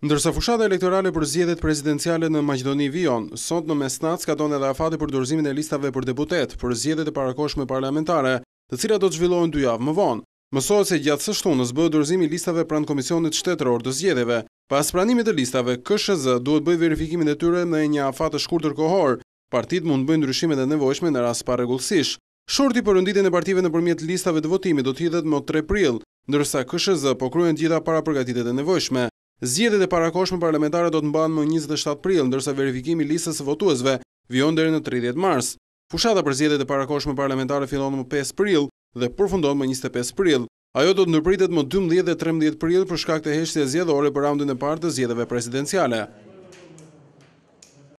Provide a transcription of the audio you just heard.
Ndërsa fushata elektorale për zgjedhjet prezidenciale në Maqedoni Vion, sot në Mesnac ka dhënë edhe afati për dorëzimin e listave për deputet për zgjedhjet e parakoshme parlamentare, të cilat do të zhvillohen dy javë më vonë. Mësohet se gjatë së shtunës bëhet dorëzimi i listave pranë Komisionit Shtetëror të Zgjedhjeve. Pas pranimit të listave, KSZ duhet bëj verifikimin e tyre në një afat të shkurtër kohor. Partit mund bëjnë ndryshimet e nevojshme në rast pa rregullsish. Shorti për renditjen e partive nëpërmjet listave të votimit do të hidhet më 3 prill, ndërsa KSHZ po gjitha paraprgatitjet e nevojshme. Zgjedhjet e parakoshme parlamentare do të mbahen më 27 aprill, ndërsa verifikimi i listës së votuesve vijon deri në 30 mars. Fushata për zgjedhjet e parakoshme parlamentare fillon më 5 aprill dhe përfundon më 25 aprill. Ajo do të ndërpritet më 12 dhe 13 aprill për shkak të heshtjes zgjedhore për raundin e parë të zgjedhjeve presidenciale.